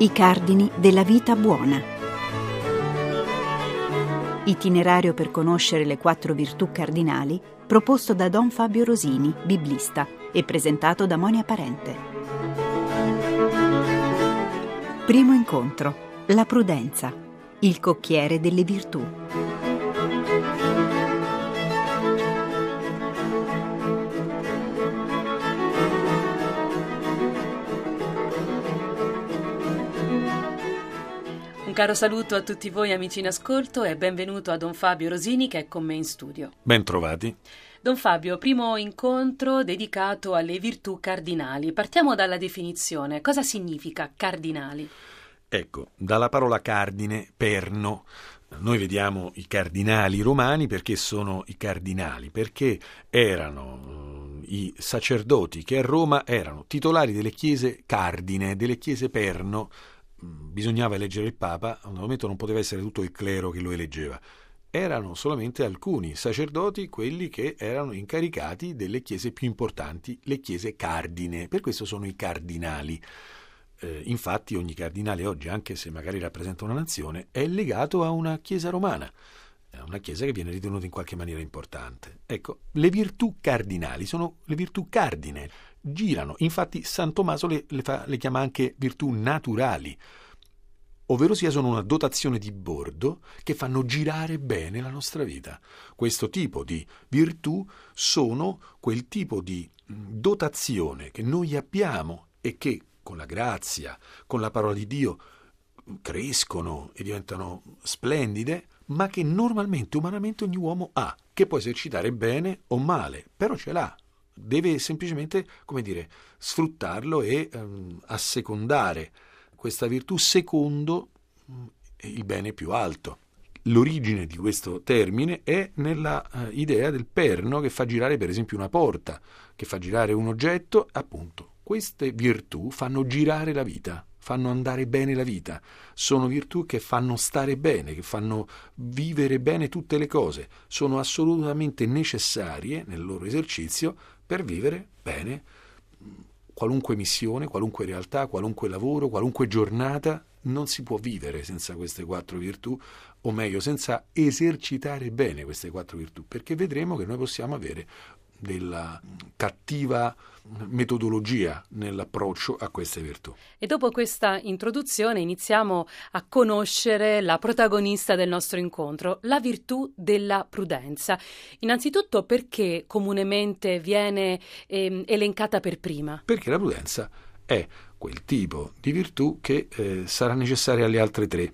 I cardini della vita buona. Itinerario per conoscere le quattro virtù cardinali proposto da Don Fabio Rosini, biblista, e presentato da Monia Parente. Primo incontro. La prudenza. Il cocchiere delle virtù. caro saluto a tutti voi amici in ascolto e benvenuto a Don Fabio Rosini che è con me in studio. Bentrovati. Don Fabio, primo incontro dedicato alle virtù cardinali. Partiamo dalla definizione. Cosa significa cardinali? Ecco, dalla parola cardine, perno, noi vediamo i cardinali romani perché sono i cardinali, perché erano eh, i sacerdoti che a Roma erano titolari delle chiese cardine, delle chiese perno Mm, bisognava eleggere il Papa, a un certo momento non poteva essere tutto il clero che lo eleggeva, erano solamente alcuni sacerdoti quelli che erano incaricati delle chiese più importanti, le chiese cardine, per questo sono i cardinali. Eh, infatti ogni cardinale oggi, anche se magari rappresenta una nazione, è legato a una chiesa romana, a una chiesa che viene ritenuta in qualche maniera importante. Ecco, le virtù cardinali sono le virtù cardine, girano. Infatti San Tommaso le, le, fa, le chiama anche virtù naturali, ovvero sia sono una dotazione di bordo che fanno girare bene la nostra vita. Questo tipo di virtù sono quel tipo di mm, dotazione che noi abbiamo e che con la grazia, con la parola di Dio, crescono e diventano splendide, ma che normalmente, umanamente ogni uomo ha, che può esercitare bene o male, però ce l'ha, deve semplicemente, come dire, sfruttarlo e ehm, assecondare questa virtù secondo mm, il bene più alto. L'origine di questo termine è nell'idea eh, del perno che fa girare per esempio una porta, che fa girare un oggetto, appunto. Queste virtù fanno girare la vita, fanno andare bene la vita, sono virtù che fanno stare bene, che fanno vivere bene tutte le cose, sono assolutamente necessarie nel loro esercizio per vivere bene qualunque missione, qualunque realtà, qualunque lavoro, qualunque giornata, non si può vivere senza queste quattro virtù, o meglio, senza esercitare bene queste quattro virtù, perché vedremo che noi possiamo avere della cattiva metodologia nell'approccio a queste virtù. E dopo questa introduzione iniziamo a conoscere la protagonista del nostro incontro, la virtù della prudenza. Innanzitutto perché comunemente viene eh, elencata per prima? Perché la prudenza è quel tipo di virtù che eh, sarà necessaria alle altre tre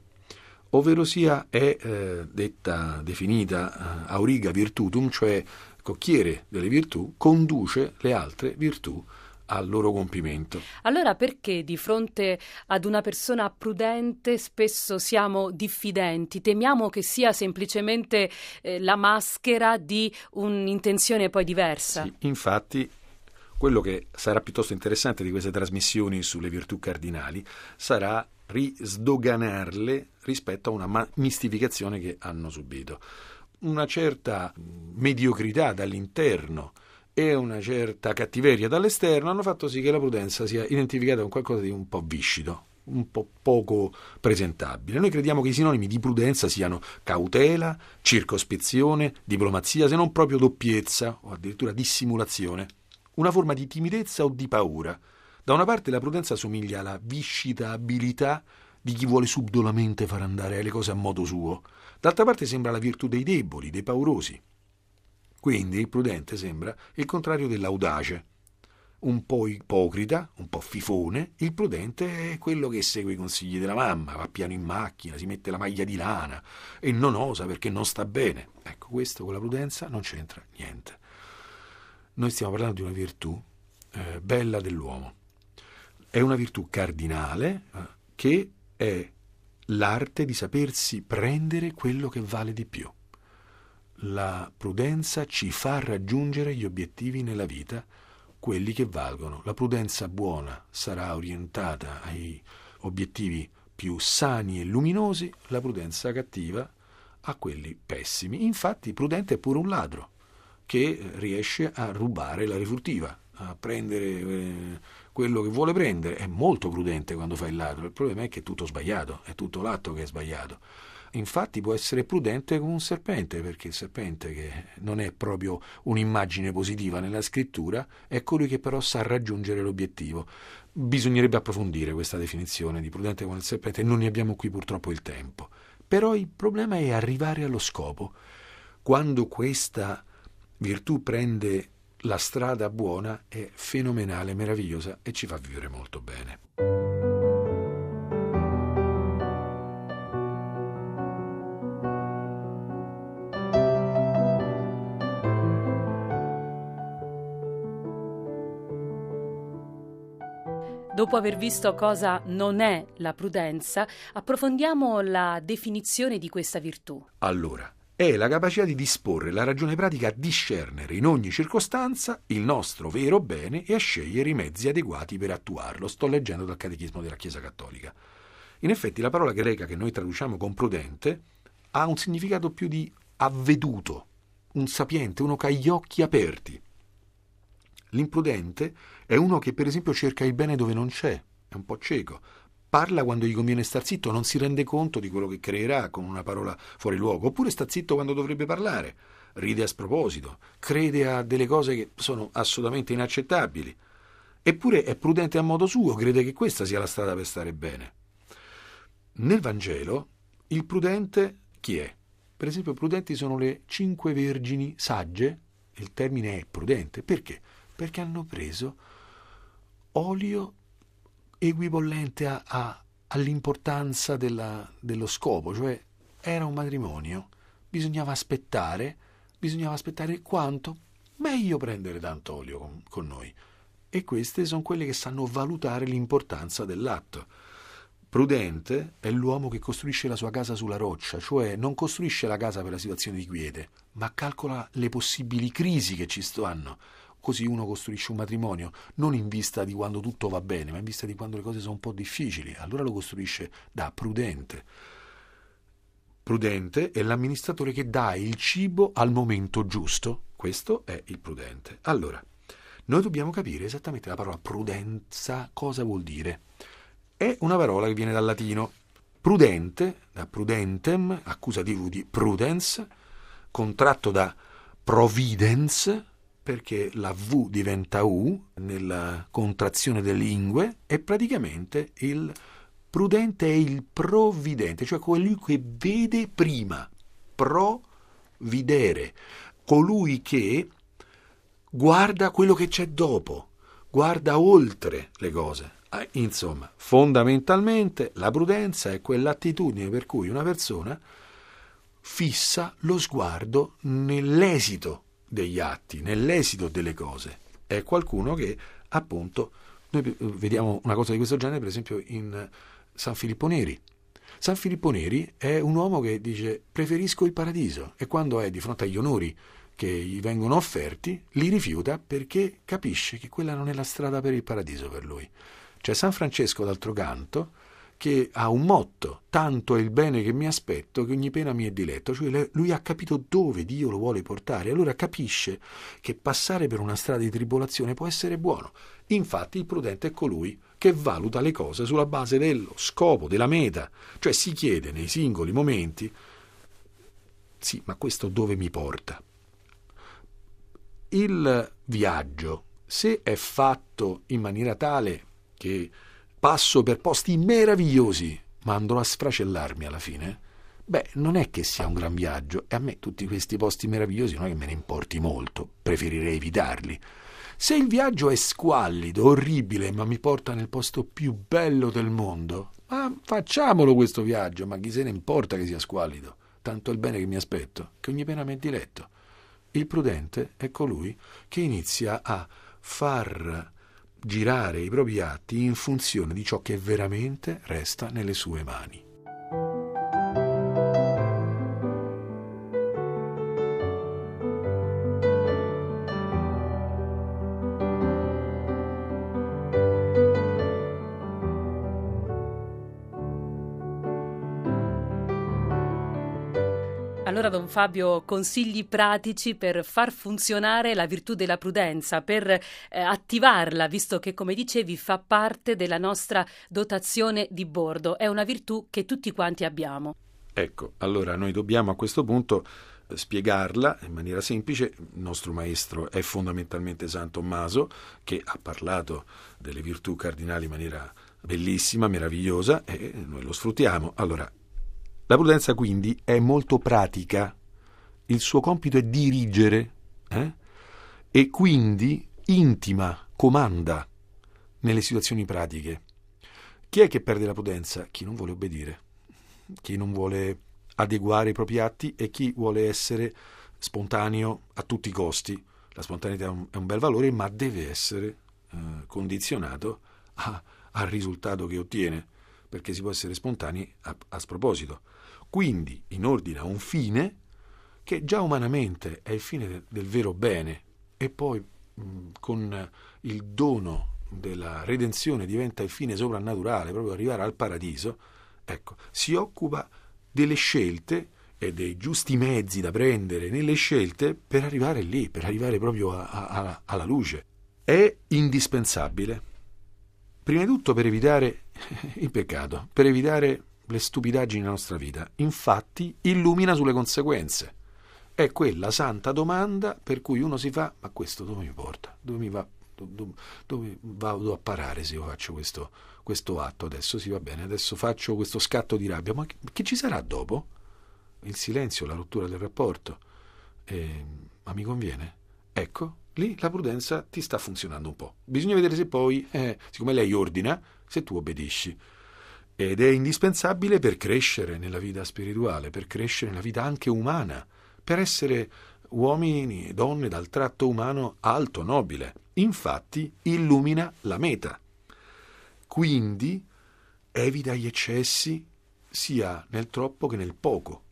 ovvero sia è eh, detta, definita eh, auriga virtutum, cioè cocchiere delle virtù conduce le altre virtù al loro compimento. Allora perché di fronte ad una persona prudente spesso siamo diffidenti, temiamo che sia semplicemente eh, la maschera di un'intenzione poi diversa? Sì, infatti quello che sarà piuttosto interessante di queste trasmissioni sulle virtù cardinali sarà risdoganarle rispetto a una ma- mistificazione che hanno subito una certa mm, mediocrità dall'interno e una certa cattiveria dall'esterno hanno fatto sì che la prudenza sia identificata con qualcosa di un po' viscido, un po' poco presentabile. Noi crediamo che i sinonimi di prudenza siano cautela, circospezione, diplomazia, se non proprio doppiezza o addirittura dissimulazione, una forma di timidezza o di paura. Da una parte la prudenza somiglia alla viscita abilità di chi vuole subdolamente far andare le cose a modo suo, D'altra parte sembra la virtù dei deboli, dei paurosi. Quindi il prudente sembra il contrario dell'audace. Un po' ipocrita, un po' fifone, il prudente è quello che segue i consigli della mamma, va piano in macchina, si mette la maglia di lana e non osa perché non sta bene. Ecco, questo con la prudenza non c'entra niente. Noi stiamo parlando di una virtù eh, bella dell'uomo. È una virtù cardinale eh, che è l'arte di sapersi prendere quello che vale di più. La prudenza ci fa raggiungere gli obiettivi nella vita, quelli che valgono. La prudenza buona sarà orientata ai obiettivi più sani e luminosi, la prudenza cattiva a quelli pessimi. Infatti prudente è pure un ladro che riesce a rubare la refurtiva, a prendere eh, quello che vuole prendere, è molto prudente quando fa il ladro, il problema è che è tutto sbagliato, è tutto l'atto che è sbagliato. Infatti può essere prudente con un serpente, perché il serpente, che non è proprio un'immagine positiva nella scrittura, è colui che però sa raggiungere l'obiettivo. Bisognerebbe approfondire questa definizione di prudente con il serpente, non ne abbiamo qui purtroppo il tempo. Però il problema è arrivare allo scopo. Quando questa virtù prende la strada buona è fenomenale, meravigliosa e ci fa vivere molto bene. Dopo aver visto cosa non è la prudenza, approfondiamo la definizione di questa virtù. Allora, è la capacità di disporre la ragione pratica a discernere in ogni circostanza il nostro vero bene e a scegliere i mezzi adeguati per attuarlo. Sto leggendo dal Catechismo della Chiesa Cattolica. In effetti la parola greca che noi traduciamo con prudente ha un significato più di avveduto, un sapiente, uno che ha gli occhi aperti. L'imprudente è uno che per esempio cerca il bene dove non c'è, è un po' cieco, parla quando gli conviene star zitto, non si rende conto di quello che creerà con una parola fuori luogo, oppure sta zitto quando dovrebbe parlare, ride a sproposito, crede a delle cose che sono assolutamente inaccettabili, eppure è prudente a modo suo, crede che questa sia la strada per stare bene. Nel Vangelo il prudente chi è? Per esempio prudenti sono le cinque vergini sagge, il termine è prudente, perché? Perché hanno preso olio equipollente a, a, all'importanza della, dello scopo, cioè era un matrimonio, bisognava aspettare, bisognava aspettare quanto? Meglio prendere D'Antolio con, con noi. E queste sono quelle che sanno valutare l'importanza dell'atto. Prudente è l'uomo che costruisce la sua casa sulla roccia, cioè non costruisce la casa per la situazione di quiete, ma calcola le possibili crisi che ci stanno Così uno costruisce un matrimonio non in vista di quando tutto va bene, ma in vista di quando le cose sono un po' difficili. Allora lo costruisce da prudente. Prudente è l'amministratore che dà il cibo al momento giusto. Questo è il prudente. Allora, noi dobbiamo capire esattamente la parola prudenza cosa vuol dire. È una parola che viene dal latino. Prudente, da prudentem, accusativo di prudence, contratto da providence, perché la V diventa U nella contrazione delle lingue e praticamente il prudente è il provvidente, cioè colui che vede prima, provvedere, colui che guarda quello che c'è dopo, guarda oltre le cose. Ah, insomma, fondamentalmente la prudenza è quell'attitudine per cui una persona fissa lo sguardo nell'esito degli atti, nell'esito delle cose. È qualcuno che appunto, noi vediamo una cosa di questo genere per esempio in eh, San Filippo Neri. San Filippo Neri è un uomo che dice preferisco il paradiso e quando è di fronte agli onori che gli vengono offerti li rifiuta perché capisce che quella non è la strada per il paradiso per lui. C'è San Francesco d'altro canto che ha un motto, tanto è il bene che mi aspetto che ogni pena mi è diletto, cioè lui ha capito dove Dio lo vuole portare, allora capisce che passare per una strada di tribolazione può essere buono. Infatti il prudente è colui che valuta le cose sulla base dello scopo, della meta, cioè si chiede nei singoli momenti, sì, ma questo dove mi porta? Il viaggio, se è fatto in maniera tale che passo per posti meravigliosi, ma andrò a sfracellarmi alla fine. Beh, non è che sia un gran viaggio e a me tutti questi posti meravigliosi non è che me ne importi molto, preferirei evitarli. Se il viaggio è squallido, orribile, ma mi porta nel posto più bello del mondo, ma facciamolo questo viaggio, ma chi se ne importa che sia squallido? Tanto è il bene che mi aspetto, che ogni pena mi è diletto. Il prudente è colui che inizia a far girare i propri atti in funzione di ciò che veramente resta nelle sue mani. Don Fabio consigli pratici per far funzionare la virtù della prudenza, per eh, attivarla, visto che, come dicevi, fa parte della nostra dotazione di bordo. È una virtù che tutti quanti abbiamo. Ecco, allora noi dobbiamo a questo punto eh, spiegarla in maniera semplice. Il nostro maestro è fondamentalmente San Tommaso, che ha parlato delle virtù cardinali in maniera bellissima, meravigliosa, e noi lo sfruttiamo. Allora, la prudenza quindi è molto pratica, il suo compito è dirigere eh? e quindi intima, comanda nelle situazioni pratiche. Chi è che perde la prudenza? Chi non vuole obbedire, chi non vuole adeguare i propri atti e chi vuole essere spontaneo a tutti i costi. La spontaneità è un, bel valore, ma deve essere eh, condizionato a, al risultato che ottiene, perché si può essere spontanei a, a sproposito. Quindi, in ordine a un fine, che già umanamente è il fine del, del vero bene, e poi mh, con il dono della redenzione diventa il fine soprannaturale, proprio arrivare al paradiso, ecco, si occupa delle scelte e dei giusti mezzi da prendere nelle scelte per arrivare lì, per arrivare proprio a, a, alla luce. È indispensabile, prima di tutto per evitare il peccato, per evitare le stupidaggini della nostra vita, infatti illumina sulle conseguenze. È quella santa domanda per cui uno si fa, ma questo dove mi porta? Dove mi va? Dove, vado a parare se io faccio questo, questo atto adesso? Sì, va bene, adesso faccio questo scatto di rabbia, ma che, che ci sarà dopo? Il silenzio, la rottura del rapporto. Eh, ma mi conviene? Ecco, lì la prudenza ti sta funzionando un po'. Bisogna vedere se poi, eh, siccome lei ordina, se tu obbedisci ed è indispensabile per crescere nella vita spirituale, per crescere nella vita anche umana, per essere uomini e donne dal tratto umano alto, nobile. Infatti illumina la meta. Quindi evita gli eccessi sia nel troppo che nel poco.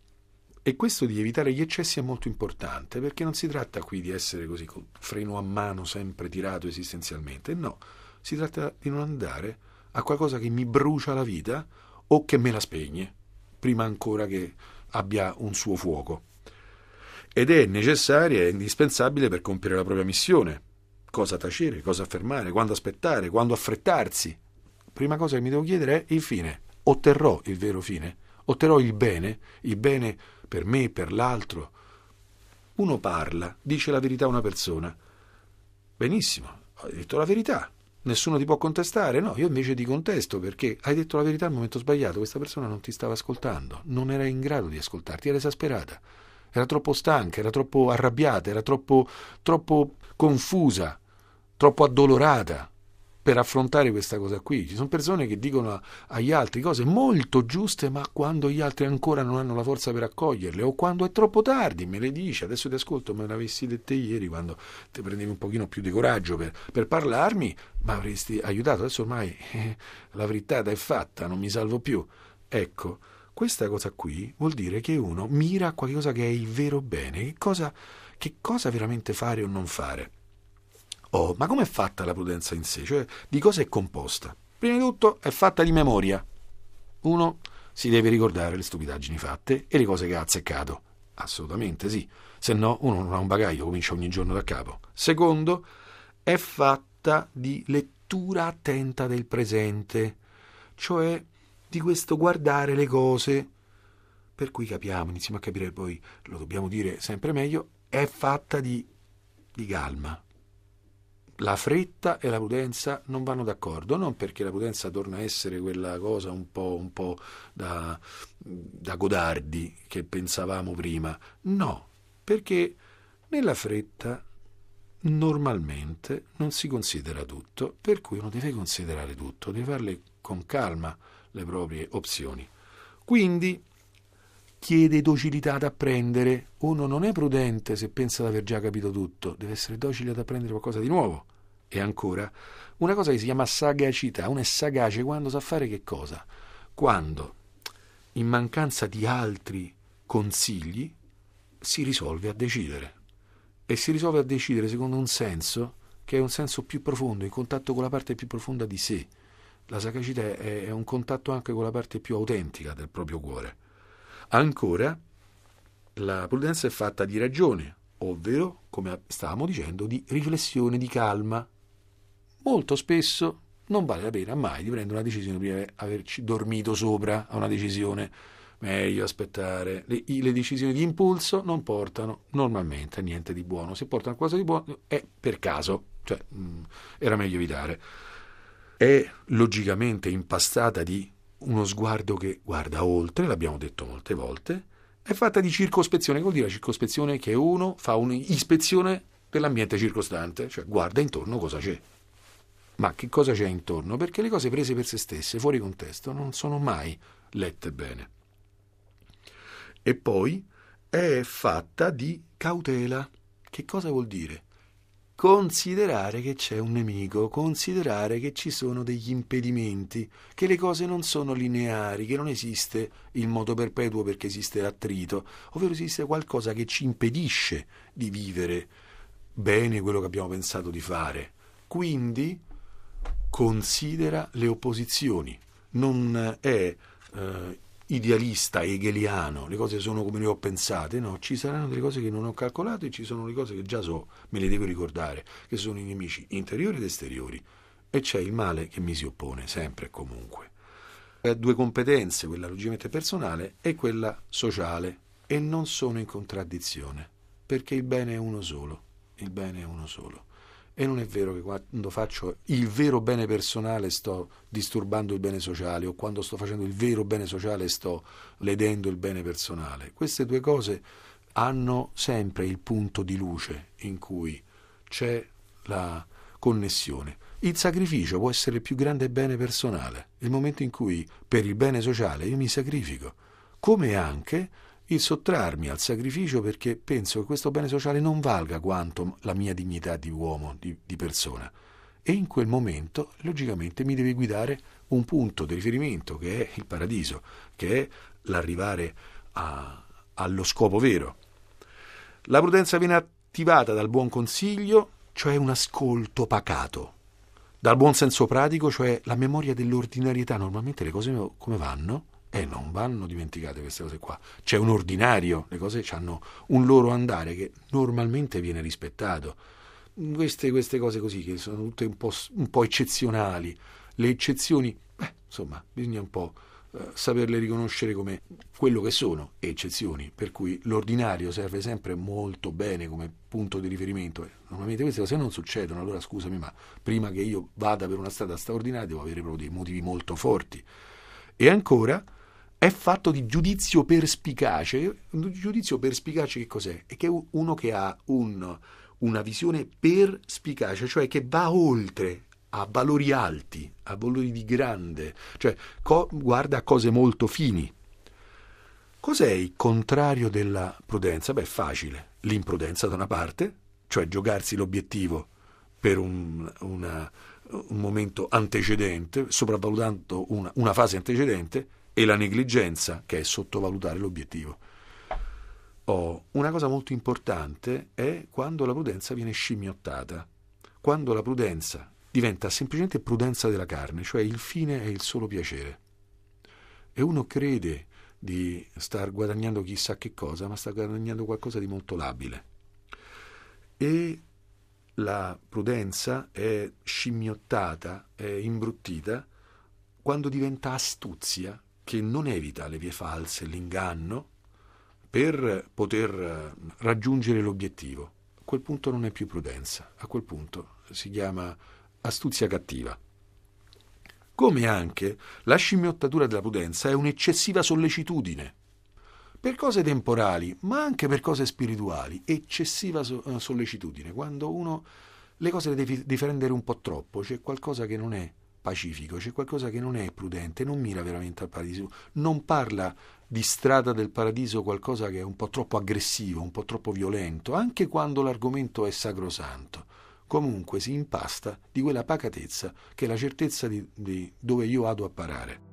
E questo di evitare gli eccessi è molto importante, perché non si tratta qui di essere così con freno a mano sempre tirato esistenzialmente, no, si tratta di non andare a qualcosa che mi brucia la vita o che me la spegne, prima ancora che abbia un suo fuoco. Ed è necessaria e indispensabile per compiere la propria missione. Cosa tacere, cosa affermare, quando aspettare, quando affrettarsi. Prima cosa che mi devo chiedere è il fine. Otterrò il vero fine? Otterrò il bene? Il bene per me, per l'altro? Uno parla, dice la verità a una persona. Benissimo, ho detto la verità, nessuno ti può contestare. No, io invece ti contesto perché hai detto la verità al momento sbagliato, questa persona non ti stava ascoltando, non era in grado di ascoltarti, era esasperata, era troppo stanca, era troppo arrabbiata, era troppo, troppo confusa, troppo addolorata per affrontare questa cosa qui. Ci sono persone che dicono agli altri cose molto giuste, ma quando gli altri ancora non hanno la forza per accoglierle, o quando è troppo tardi, me le dici, adesso ti ascolto, me le avessi dette ieri quando ti prendevi un pochino più di coraggio per, per parlarmi, ma avresti aiutato, adesso ormai eh, la frittata è fatta, non mi salvo più. Ecco, questa cosa qui vuol dire che uno mira a qualcosa che è il vero bene, che cosa, che cosa veramente fare o non fare. Oh, ma com'è fatta la prudenza in sé? Cioè, di cosa è composta? Prima di tutto è fatta di memoria. Uno si deve ricordare le stupidaggini fatte e le cose che ha azzeccato. Assolutamente sì. Se no, uno non ha un bagaglio, comincia ogni giorno da capo. Secondo, è fatta di lettura attenta del presente, cioè di questo guardare le cose. Per cui capiamo, iniziamo a capire poi, lo dobbiamo dire sempre meglio, è fatta di, di calma, la fretta e la prudenza non vanno d'accordo, non perché la prudenza torna a essere quella cosa un po', un po da, da godardi che pensavamo prima, no, perché nella fretta normalmente non si considera tutto, per cui uno deve considerare tutto, deve farle con calma le proprie opzioni. Quindi chiede docilità ad apprendere. Uno non è prudente se pensa di aver già capito tutto, deve essere docile ad apprendere qualcosa di nuovo. E ancora, una cosa che si chiama sagacità, uno è sagace quando sa fare che cosa? Quando, in mancanza di altri consigli, si risolve a decidere. E si risolve a decidere secondo un senso che è un senso più profondo, in contatto con la parte più profonda di sé. La sagacità è un contatto anche con la parte più autentica del proprio cuore. Ancora, la prudenza è fatta di ragione, ovvero, come stavamo dicendo, di riflessione, di calma. Molto spesso non vale la pena mai di prendere una decisione prima di averci dormito sopra a una decisione. Meglio aspettare. Le, le decisioni di impulso non portano normalmente a niente di buono. Se portano a qualcosa di buono è per caso, cioè mh, mm, era meglio evitare. È logicamente impastata di uno sguardo che guarda oltre, l'abbiamo detto molte volte, è fatta di circospezione. Che vuol dire circospezione? Che uno fa un'ispezione dell'ambiente circostante, cioè guarda intorno cosa c'è. Ma che cosa c'è intorno? Perché le cose prese per se stesse, fuori contesto, non sono mai lette bene. E poi è fatta di cautela. Che cosa vuol dire? considerare che c'è un nemico, considerare che ci sono degli impedimenti, che le cose non sono lineari, che non esiste il modo perpetuo perché esiste l'attrito, ovvero esiste qualcosa che ci impedisce di vivere bene quello che abbiamo pensato di fare. Quindi considera le opposizioni, non è eh, idealista hegeliano, le cose sono come le ho pensate, no, ci saranno delle cose che non ho calcolato e ci sono le cose che già so, me le devo ricordare, che sono i nemici interiori ed esteriori. E c'è il male che mi si oppone, sempre e comunque. Ha due competenze, quella logicamente personale e quella sociale, e non sono in contraddizione, perché il bene è uno solo, il bene è uno solo. E non è vero che quando faccio il vero bene personale sto disturbando il bene sociale o quando sto facendo il vero bene sociale sto ledendo il bene personale. Queste due cose hanno sempre il punto di luce in cui c'è la connessione. Il sacrificio può essere il più grande bene personale, il momento in cui per il bene sociale io mi sacrifico, come anche il sottrarmi al sacrificio perché penso che questo bene sociale non valga quanto la mia dignità di uomo, di, di persona. E in quel momento, logicamente, mi deve guidare un punto di riferimento che è il paradiso, che è l'arrivare a, allo scopo vero. La prudenza viene attivata dal buon consiglio, cioè un ascolto pacato, dal buon senso pratico, cioè la memoria dell'ordinarietà. Normalmente le cose come vanno e non vanno dimenticate queste cose qua. C'è un ordinario, le cose hanno un loro andare che normalmente viene rispettato. Queste, queste cose così, che sono tutte un po', un po eccezionali, le eccezioni, beh, insomma, bisogna un po' eh, saperle riconoscere come quello che sono, eccezioni, per cui l'ordinario serve sempre molto bene come punto di riferimento. Normalmente queste cose non succedono, allora scusami, ma prima che io vada per una strada straordinaria devo avere proprio dei motivi molto forti. E ancora è fatto di giudizio perspicace. Un giudizio perspicace che cos'è? È che è uno che ha un, una visione perspicace, cioè che va oltre a valori alti, a valori di grande, cioè co- guarda a cose molto fini. Cos'è il contrario della prudenza? Beh, è facile. L'imprudenza da una parte, cioè giocarsi l'obiettivo per un, una, un momento antecedente, sopravvalutando una, una fase antecedente, e la negligenza, che è sottovalutare l'obiettivo. Oh, una cosa molto importante è quando la prudenza viene scimmiottata, quando la prudenza diventa semplicemente prudenza della carne, cioè il fine è il solo piacere. E uno crede di star guadagnando chissà che cosa, ma sta guadagnando qualcosa di molto labile. E la prudenza è scimmiottata, è imbruttita, quando diventa astuzia, che non evita le vie false, l'inganno, per poter eh, raggiungere l'obiettivo. A quel punto non è più prudenza, a quel punto si chiama astuzia cattiva. Come anche la scimmiottatura della prudenza è un'eccessiva sollecitudine per cose temporali, ma anche per cose spirituali, eccessiva eh, sollecitudine, quando uno le cose le devi difendere un po' troppo, c'è qualcosa che non è pacifico, c'è qualcosa che non è prudente, non mira veramente al paradiso, non parla di strada del paradiso qualcosa che è un po' troppo aggressivo, un po' troppo violento, anche quando l'argomento è sacrosanto. Comunque si impasta di quella pacatezza che è la certezza di, di dove io vado a parare.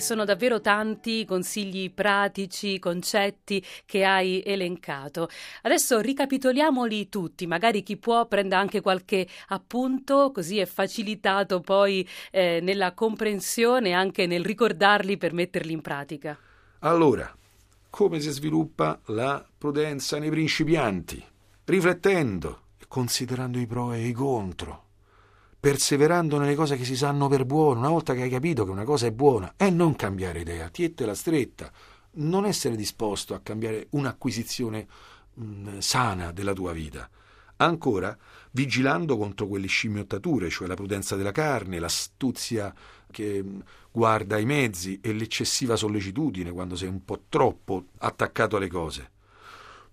e sono davvero tanti i consigli pratici, concetti che hai elencato. Adesso ricapitoliamoli tutti, magari chi può prenda anche qualche appunto, così è facilitato poi eh, nella comprensione e anche nel ricordarli per metterli in pratica. Allora, come si sviluppa la prudenza nei principianti? Riflettendo e considerando i pro e i contro perseverando nelle cose che si sanno per buone, una volta che hai capito che una cosa è buona, è non cambiare idea, tietela stretta, non essere disposto a cambiare un'acquisizione mh, mm, sana della tua vita. Ancora, vigilando contro quelle scimmiottature, cioè la prudenza della carne, l'astuzia che mm, guarda i mezzi e l'eccessiva sollecitudine quando sei un po' troppo attaccato alle cose.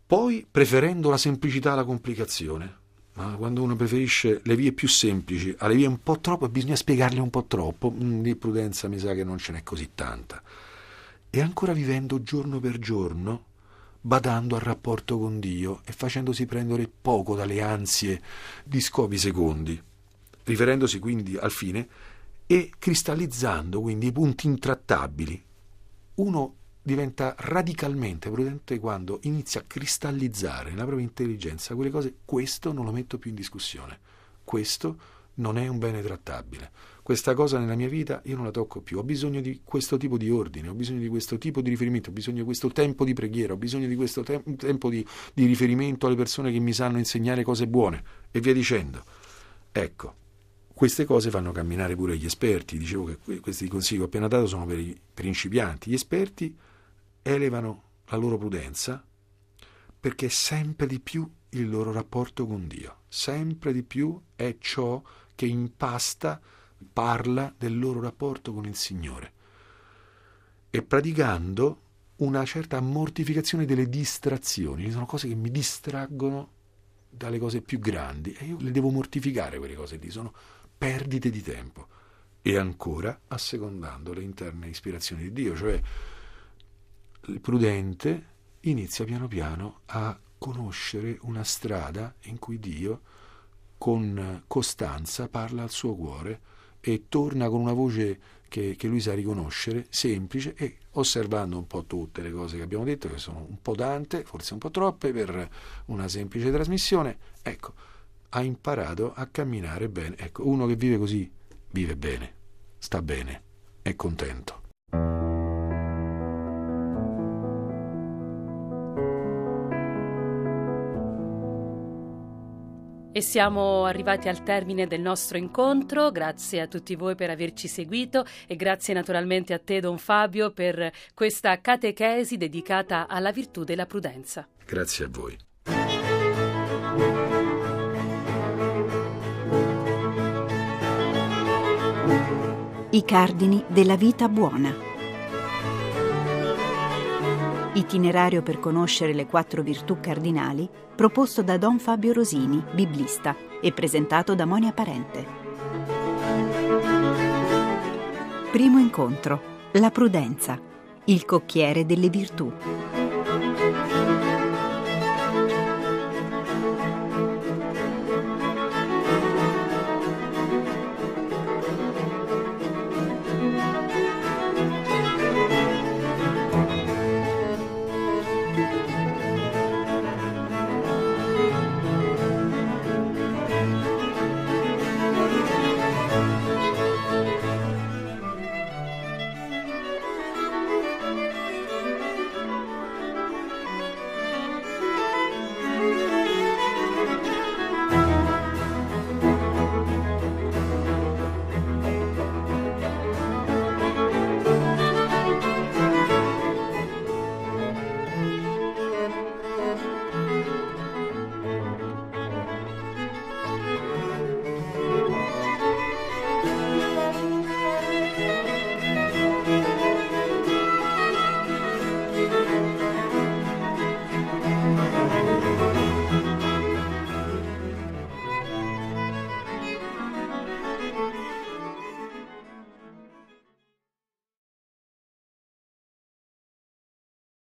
Poi, preferendo la semplicità alla complicazione, ma quando uno preferisce le vie più semplici alle vie un po' troppo, bisogna spiegarle un po' troppo, mm, di prudenza mi sa che non ce n'è così tanta. E ancora vivendo giorno per giorno, badando al rapporto con Dio e facendosi prendere poco dalle ansie di scopi secondi, riferendosi quindi al fine e cristallizzando quindi i punti intrattabili, uno diventa radicalmente prudente quando inizia a cristallizzare nella propria intelligenza quelle cose, questo non lo metto più in discussione, questo non è un bene trattabile, questa cosa nella mia vita io non la tocco più, ho bisogno di questo tipo di ordine, ho bisogno di questo tipo di riferimento, ho bisogno di questo tempo di preghiera, ho bisogno di questo te- tempo di, di riferimento alle persone che mi sanno insegnare cose buone e via dicendo. Ecco, queste cose fanno camminare pure gli esperti. Dicevo che questi consigli che ho appena dato sono per i principianti. Gli esperti elevano la loro prudenza perché sempre di più il loro rapporto con Dio, sempre di più è ciò che impasta, parla del loro rapporto con il Signore e praticando una certa mortificazione delle distrazioni, ci sono cose che mi distraggono dalle cose più grandi e io le devo mortificare quelle cose lì, sono perdite di tempo e ancora assecondando le interne ispirazioni di Dio, cioè il prudente inizia piano piano a conoscere una strada in cui Dio con costanza parla al suo cuore e torna con una voce che, che, lui sa riconoscere, semplice e osservando un po' tutte le cose che abbiamo detto, che sono un po' tante, forse un po' troppe per una semplice trasmissione, ecco, ha imparato a camminare bene. Ecco, uno che vive così vive bene, sta bene, è contento. E siamo arrivati al termine del nostro incontro, grazie a tutti voi per averci seguito e grazie naturalmente a te Don Fabio per questa catechesi dedicata alla virtù della prudenza. Grazie a voi. I cardini della vita buona itinerario per conoscere le quattro virtù cardinali, proposto da Don Fabio Rosini, biblista, e presentato da Monia Parente. Primo incontro. La prudenza, il cocchiere delle virtù.